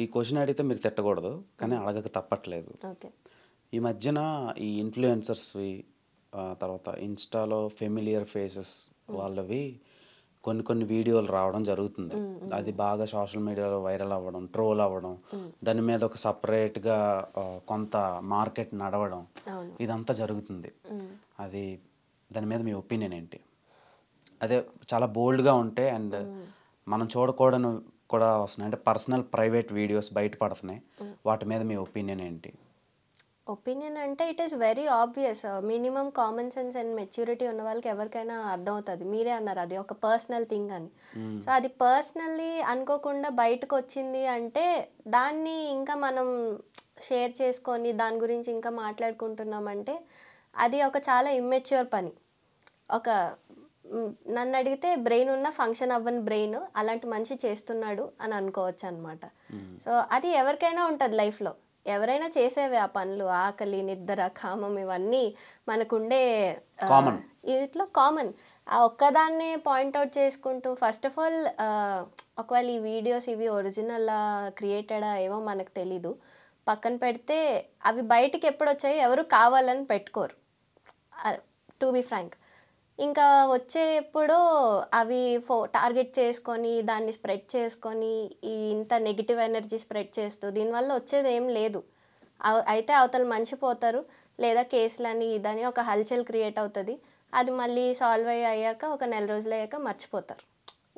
ఈ క్వశ్చన్ అడిగితే మీరు తిట్టకూడదు కానీ hmm. అడగక తప్పట్లేదు ఈ మధ్యన ఈ ఇన్ఫ్లుయెన్సర్స్వి తర్వాత ఇన్స్టాలో ఫెమిలియర్ ఫేసెస్ hmm. వాళ్ళవి కొన్ని కొన్ని వీడియోలు రావడం జరుగుతుంది hmm, అది బాగా సోషల్ మీడియాలో వైరల్ అవ్వడం ట్రోల్ అవ్వడం దాని మీద ఒక సపరేట్గా కొంత మార్కెట్ నడవడం ఇదంతా జరుగుతుంది అది దాని మీద మీ ఒపీనియన్ ఏంటి అదే చాలా బోల్డ్గా ఉంటే అండ్ మనం చూడకూడని కూడా వస్తున్నాయి అంటే పర్సనల్ ప్రైవేట్ వీడియోస్ బయటపడుతున్నాయి వాటి మీద మీ ఒపీనియన్ ఏంటి ఒపీనియన్ అంటే it is very obvious minimum common sense and maturity ఉన్న వాళ్ళకి ఎవరికైనా అర్థమవుతుంది మీరే అన్నారు అది ఒక పర్సనల్ థింగ్ అని సో అది పర్సనల్లీ అనుకోకుండా బయటకు వచ్చింది అంటే దాన్ని ఇంకా మనం షేర్ చేసుకొని దాని గురించి ఇంకా మాట్లాడుకుంటున్నామంటే అది ఒక చాలా ఇమ్మెచ్యూర్ పని ఒక నన్ను అడిగితే బ్రెయిన్ ఉన్న ఫంక్షన్ అవ్వని బ్రెయిన్ అలాంటి మనిషి చేస్తున్నాడు అని అనుకోవచ్చు అనమాట సో అది ఎవరికైనా ఉంటుంది లైఫ్లో ఎవరైనా చేసేవి ఆ పనులు ఆకలి నిద్ర కామం ఇవన్నీ మనకుండే ఇట్లా కామన్ ఆ ఒక్కదాన్నే పాయింట్అవుట్ చేసుకుంటూ ఫస్ట్ ఆఫ్ ఆల్ ఒకవేళ ఈ వీడియోస్ ఇవి ఒరిజినల్ క్రియేటెడా ఏమో మనకు తెలీదు పక్కన పెడితే అవి బయటికి ఎప్పుడు వచ్చాయి ఎవరు కావాలని పెట్టుకోరు టు బి ఫ్రాంక్ ఇంకా వచ్చేప్పుడు అవి ఫో టార్గెట్ చేసుకొని దాన్ని స్ప్రెడ్ చేసుకొని ఈ ఇంత నెగిటివ్ ఎనర్జీ స్ప్రెడ్ చేస్తూ దీనివల్ల వచ్చేది ఏం లేదు అయితే అవతల మనిషి పోతారు లేదా కేసులని ఇదని ఒక హల్చల్ క్రియేట్ అవుతుంది అది మళ్ళీ సాల్వ్ అయ్యాక ఒక నెల రోజులు అయ్యాక మర్చిపోతారు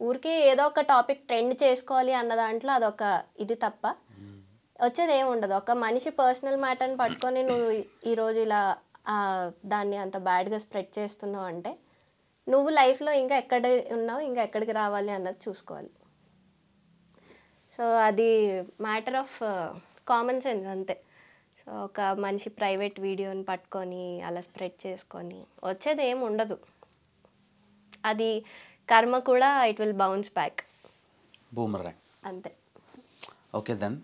ఊరికే ఏదో ఒక టాపిక్ ట్రెండ్ చేసుకోవాలి అన్న దాంట్లో అదొక ఇది తప్ప వచ్చేది ఏమి ఉండదు ఒక మనిషి పర్సనల్ మ్యాటర్ని పట్టుకొని నువ్వు ఈరోజు ఇలా దాన్ని అంత బ్యాడ్గా స్ప్రెడ్ చేస్తున్నావు అంటే నువ్వు లైఫ్లో ఇంకా ఎక్కడ ఉన్నావు ఇంకా ఎక్కడికి రావాలి అన్నది చూసుకోవాలి సో అది మ్యాటర్ ఆఫ్ కామన్ సెన్స్ అంతే సో ఒక మంచి ప్రైవేట్ వీడియోని పట్టుకొని అలా స్ప్రెడ్ చేసుకొని వచ్చేది ఏమి ఉండదు అది కర్మ కూడా ఇట్ విల్ బౌన్స్ బ్యాక్ అంతే ఓకే దెన్